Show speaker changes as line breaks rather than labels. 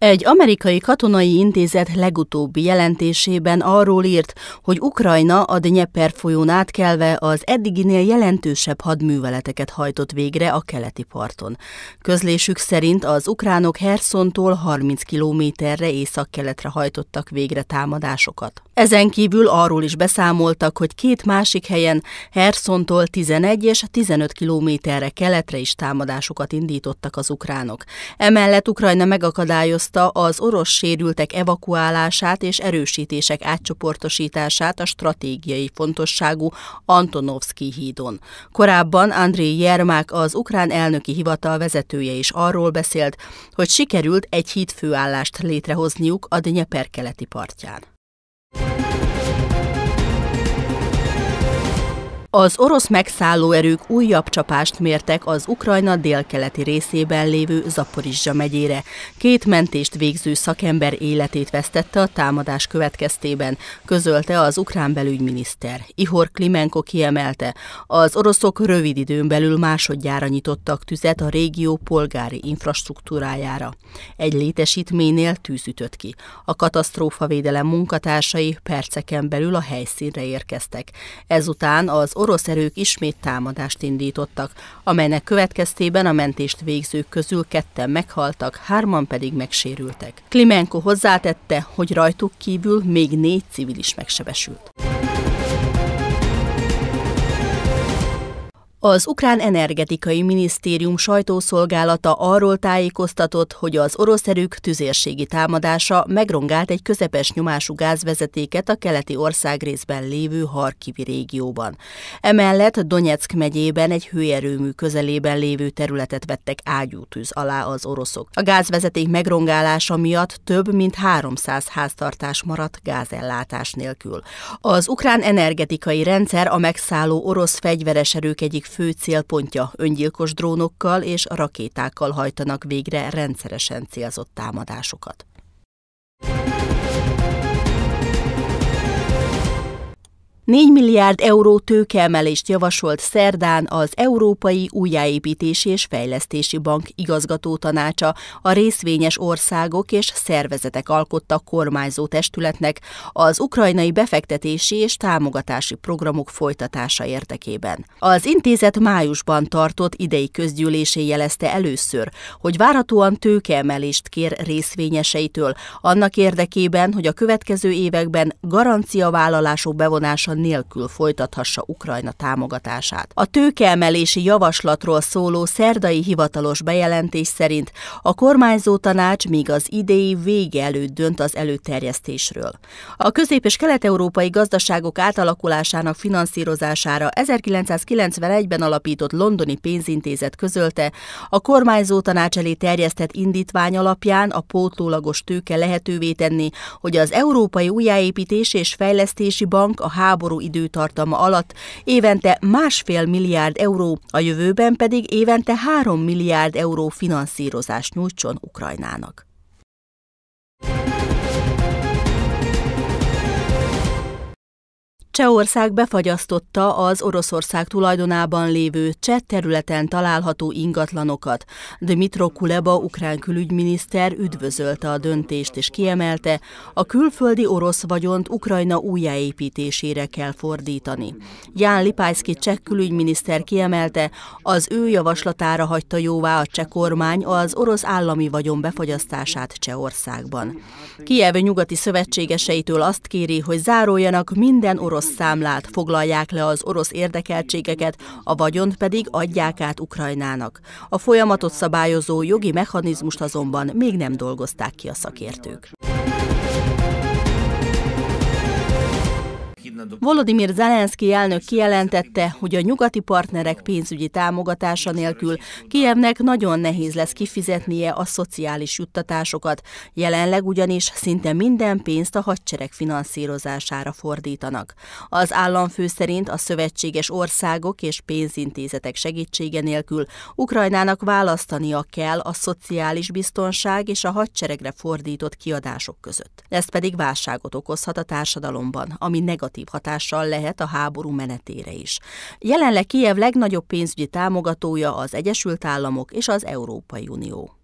Egy amerikai katonai intézet legutóbbi jelentésében arról írt, hogy Ukrajna a Dnyeper folyón átkelve az eddiginél jelentősebb hadműveleteket hajtott végre a keleti parton. Közlésük szerint az ukránok Hersontól 30 kilométerre észak-keletre hajtottak végre támadásokat. Ezen kívül arról is beszámoltak, hogy két másik helyen Hersontól 11 és 15 kilométerre keletre is támadásokat indítottak az ukránok. Emellett Ukrajna megakadályozta célozta az orosz sérültek evakuálását és erősítések átcsoportosítását a stratégiai fontosságú Antonovszki hídon. Korábban André Jermák, az ukrán elnöki hivatal vezetője is arról beszélt, hogy sikerült egy hídfőállást létrehozniuk a Dnyeper keleti partján. Az orosz megszálló erők újabb csapást mértek az Ukrajna délkeleti részében lévő Zaporizsa megyére. Két mentést végző szakember életét vesztette a támadás következtében, közölte az ukrán belügyminiszter. Ihor Klimenko kiemelte, az oroszok rövid időn belül másodjára nyitottak tüzet a régió polgári infrastruktúrájára. Egy létesítménynél tűz ütött ki. A katasztrófavédelem munkatársai perceken belül a helyszínre érkeztek. Ezután az orosz erők ismét támadást indítottak, amelynek következtében a mentést végzők közül ketten meghaltak, hárman pedig megsérültek. Klimenko hozzátette, hogy rajtuk kívül még négy civil is megsebesült. Az ukrán energetikai minisztérium sajtószolgálata arról tájékoztatott, hogy az orosz erők tüzérségi támadása megrongált egy közepes nyomású gázvezetéket a keleti ország részben lévő Harkivi régióban. Emellett Donetsk megyében egy hőerőmű közelében lévő területet vettek ágyútűz alá az oroszok. A gázvezeték megrongálása miatt több mint 300 háztartás maradt gázellátás nélkül. Az ukrán energetikai rendszer a megszálló orosz fegyveres erők egyik fő célpontja öngyilkos drónokkal és rakétákkal hajtanak végre rendszeresen célzott támadásokat. 4 milliárd euró tőkeemelést javasolt szerdán az Európai Újjáépítési és Fejlesztési Bank igazgató tanácsa a részvényes országok és szervezetek alkottak kormányzó testületnek az ukrajnai befektetési és támogatási programok folytatása érdekében. Az intézet májusban tartott idei közgyűlésé jelezte először, hogy várhatóan tőkeemelést kér részvényeseitől, annak érdekében, hogy a következő években garanciavállalások bevonása nélkül folytathassa Ukrajna támogatását. A tőkeemelési javaslatról szóló szerdai hivatalos bejelentés szerint a kormányzó tanács még az idei vége előtt dönt az előterjesztésről. A közép- és kelet-európai gazdaságok átalakulásának finanszírozására 1991-ben alapított londoni pénzintézet közölte, a kormányzó tanács elé terjesztett indítvány alapján a pótlólagos tőke lehetővé tenni, hogy az Európai Újjáépítés és Fejlesztési Bank a háború háború időtartama alatt évente másfél milliárd euró, a jövőben pedig évente három milliárd euró finanszírozást nyújtson Ukrajnának. Csehország befagyasztotta az Oroszország tulajdonában lévő cseh területen található ingatlanokat. Dmitro Kuleba, ukrán külügyminiszter üdvözölte a döntést és kiemelte, a külföldi orosz vagyont Ukrajna újjáépítésére kell fordítani. Ján Lipájszki cseh külügyminiszter kiemelte, az ő javaslatára hagyta jóvá a cseh kormány az orosz állami vagyon befagyasztását Csehországban. Kiev nyugati szövetségeseitől azt kéri, hogy zároljanak minden orosz számlát, foglalják le az orosz érdekeltségeket, a vagyont pedig adják át Ukrajnának. A folyamatot szabályozó jogi mechanizmust azonban még nem dolgozták ki a szakértők. Volodymyr Zelenszky elnök kijelentette, hogy a nyugati partnerek pénzügyi támogatása nélkül kievnek nagyon nehéz lesz kifizetnie a szociális juttatásokat. Jelenleg ugyanis szinte minden pénzt a hadsereg finanszírozására fordítanak. Az államfő szerint a szövetséges országok és pénzintézetek segítsége nélkül Ukrajnának választania kell a szociális biztonság és a hadseregre fordított kiadások között. Ez pedig válságot okozhat a társadalomban, ami negatív hatással lehet a háború menetére is. Jelenleg Kijev legnagyobb pénzügyi támogatója az Egyesült Államok és az Európai Unió.